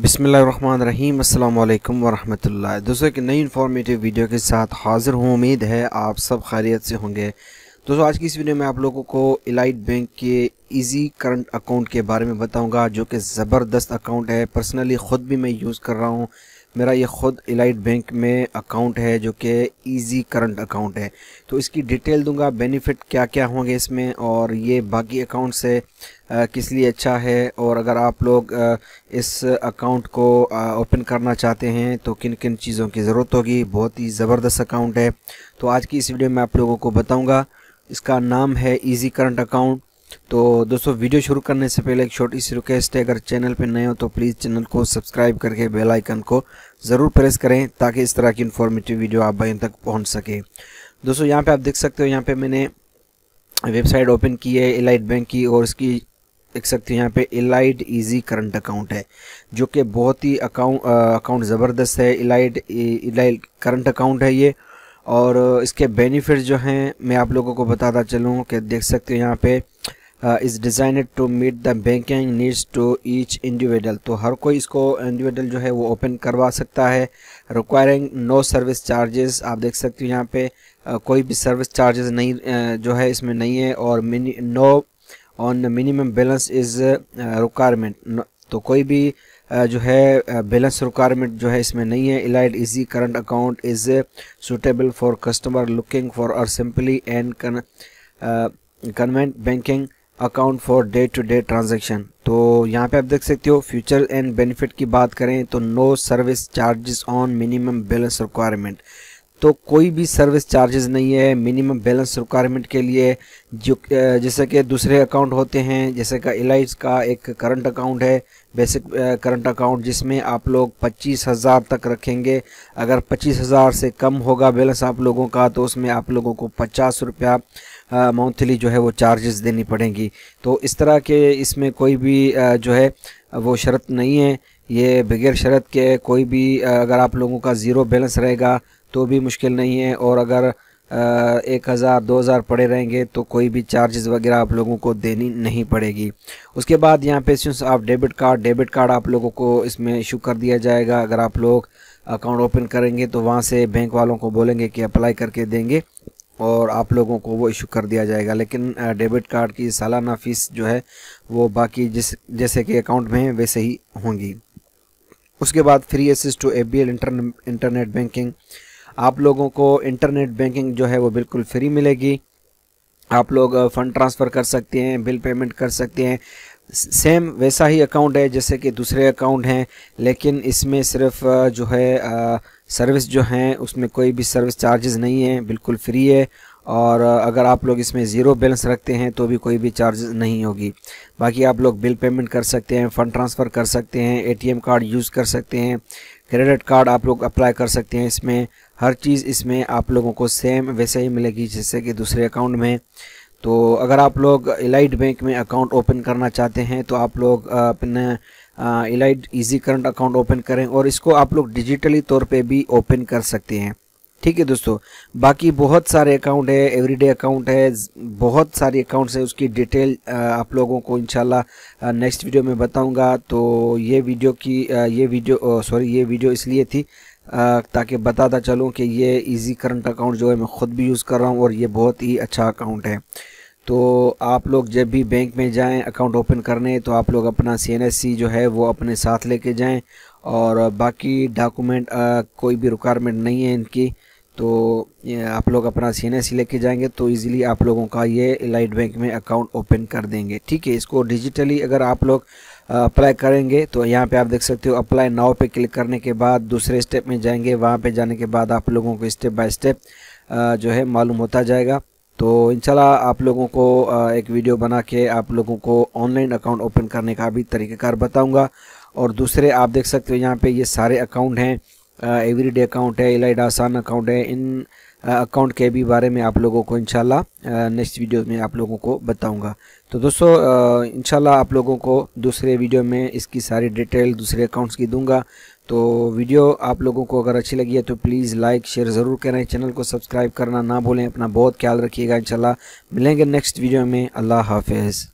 बिसमीम अल्लाम वरहमल दोस्तों एक नई इन्फॉर्मेटिव वीडियो के साथ हाज़िर हूँ उम्मीद है आप सब खैरियत से होंगे दोस्तों आज की इस वीडियो में आप लोगों को इलाइट बैंक के इजी करंट अकाउंट के बारे में बताऊंगा जो कि ज़बरदस्त अकाउंट है पर्सनली ख़ुद भी मैं यूज़ कर रहा हूँ मेरा ये ख़ुद इलाइट बैंक में अकाउंट है जो कि इजी करंट अकाउंट है तो इसकी डिटेल दूंगा बेनिफिट क्या क्या होंगे इसमें और ये बाकी अकाउंट से किस लिए अच्छा है और अगर आप लोग इस अकाउंट को ओपन करना चाहते हैं तो किन किन चीज़ों की ज़रूरत होगी बहुत ही ज़बरदस्त अकाउंट है तो आज की इस वीडियो में आप लोगों को बताऊँगा इसका नाम है ईजी करंट अकाउंट तो दोस्तों वीडियो शुरू करने से पहले एक छोटी सी रिक्वेस्ट है अगर चैनल पर नए हो तो प्लीज़ चैनल को सब्सक्राइब करके बेल आइकन को ज़रूर प्रेस करें ताकि इस तरह की इन्फॉर्मेटिव वीडियो आप भाई तक पहुंच सके दोस्तों यहां पे आप देख सकते हो यहाँ पे मैंने वेबसाइट ओपन की है एलाइट बैंक की और इसकी देख सकते हो यहाँ पे एलाइट इजी करंट अकाउंट है जो कि बहुत ही अकाउंट अकाउंट ज़बरदस्त है एलाइट एलाइट करंट अकाउंट है ये और इसके बेनिफिट जो हैं मैं आप लोगों को बताता चलूँ कि देख सकते हो यहाँ पे is designed to meet the banking needs to each individual तो हर कोई इसको इंडिविजुअल जो है वो ओपन करवा सकता है रिक्वायरिंग नो सर्विस चार्जेस आप देख सकते हो यहाँ पे uh, कोई भी सर्विस चार्जेस नहीं uh, जो है इसमें नहीं है और mini no on minimum balance is requirement तो कोई भी uh, जो है बैलेंस uh, रिक्वायरमेंट जो है इसमें नहीं है Elite easy current account is suitable for customer looking for और simply and convenient banking account for day to day transaction तो यहाँ पे आप देख सकते हो फ्यूचर एंड बेनिफिट की बात करें तो no service charges on minimum balance requirement तो कोई भी सर्विस चार्जेस नहीं है मिनिमम बैलेंस रिक्वायरमेंट के लिए जो जैसे कि दूसरे अकाउंट होते हैं जैसे का एल का एक करंट अकाउंट है बेसिक करंट अकाउंट जिसमें आप लोग पच्चीस हज़ार तक रखेंगे अगर पच्चीस हज़ार से कम होगा बैलेंस आप लोगों का तो उसमें आप लोगों को पचास रुपया मंथली जो है वो चार्जेस देनी पड़ेंगी तो इस तरह के इसमें कोई भी आ, जो है वो शर्त नहीं है ये बगैर शर्त के कोई भी अगर आप लोगों का ज़ीरो बैलेंस रहेगा तो भी मुश्किल नहीं है और अगर एक हज़ार दो हज़ार पड़े रहेंगे तो कोई भी चार्जेस वगैरह आप लोगों को देनी नहीं पड़ेगी उसके बाद यहाँ पे सिंस आप डेबिट कार्ड डेबिट कार्ड आप लोगों को इसमें इशू कर दिया जाएगा अगर आप लोग अकाउंट ओपन करेंगे तो वहाँ से बैंक वालों को बोलेंगे कि अप्लाई करके देंगे और आप लोगों को वो इशू कर दिया जाएगा लेकिन डेबिट कार्ड की सालाना फ़ीस जो है वो बाकी जिस जैसे कि अकाउंट में है वैसे ही होंगी उसके बाद free access to A B L internet banking आप लोगों को इंटरनेट बैंकिंग जो है वो बिल्कुल फ्री मिलेगी आप लोग फ़ंड ट्रांसफ़र कर सकते हैं बिल पेमेंट कर सकते हैं सेम वैसा ही अकाउंट है जैसे कि दूसरे अकाउंट हैं लेकिन इसमें सिर्फ जो है सर्विस जो हैं उसमें कोई भी सर्विस चार्जेस नहीं है बिल्कुल फ्री है और अगर आप लोग इसमें ज़ीरो बैलेंस रखते हैं तो भी कोई भी चार्जेस नहीं होगी बाकी आप लोग बिल पेमेंट कर सकते हैं फ़ंड ट्रांसफ़र कर सकते हैं एटीएम कार्ड यूज़ कर सकते हैं क्रेडिट कार्ड आप लोग अप्लाई कर सकते हैं इसमें हर चीज़ इसमें आप लोगों को सेम वैसे ही मिलेगी जैसे कि दूसरे अकाउंट में तो अगर आप लोग इलाइट बैंक में अकाउंट ओपन करना चाहते हैं तो आप लोग अपने Elite easy current account open करें और इसको आप लोग डिजिटली तौर पर भी ओपन कर सकते हैं ठीक है दोस्तों बाकी बहुत सारे अकाउंट है एवरीडे अकाउंट है बहुत सारे अकाउंट्स है उसकी डिटेल आप लोगों को इंशाल्लाह नेक्स्ट वीडियो में बताऊंगा तो ये वीडियो की ये वीडियो सॉरी ये वीडियो इसलिए थी ताकि बताता चलूँ कि ये इजी करंट अकाउंट जो है मैं ख़ुद भी यूज़ कर रहा हूँ और ये बहुत ही अच्छा अकाउंट है तो आप लोग जब भी बैंक में जाएं अकाउंट ओपन करने तो आप लोग अपना सी जो है वो अपने साथ लेके जाएं और बाकी डॉक्यूमेंट कोई भी रिक्वायरमेंट नहीं है इनकी तो आप लोग अपना सी एन लेके जाएंगे तो इजीली आप लोगों का ये लाइट बैंक में अकाउंट ओपन कर देंगे ठीक है इसको डिजिटली अगर आप लोग अप्लाई करेंगे तो यहाँ पे आप देख सकते हो अप्लाई नाव पे क्लिक करने के बाद दूसरे स्टेप में जाएंगे वहाँ पे जाने के बाद आप लोगों को स्टेप बाय स्टेप जो है मालूम होता जाएगा तो इनशाला आप लोगों को एक वीडियो बना के आप लोगों को ऑनलाइन अकाउंट ओपन करने का भी तरीक़ेकार बताऊँगा और दूसरे आप देख सकते हो यहाँ पर ये सारे अकाउंट हैं एवरीडे अकाउंट है इलाइड आसान अकाउंट है इन अकाउंट के भी बारे में आप लोगों को इनशाला नेक्स्ट वीडियो में आप लोगों को बताऊंगा तो दोस्तों इनशाला आप लोगों को दूसरे वीडियो में इसकी सारी डिटेल दूसरे अकाउंट्स की दूंगा तो वीडियो आप लोगों को अगर अच्छी लगी है तो प्लीज़ लाइक शेयर ज़रूर करें चैनल को सब्सक्राइब करना ना भूलें अपना बहुत ख्याल रखिएगा इनशाला मिलेंगे नेक्स्ट वीडियो में अल्लाह हाफिज़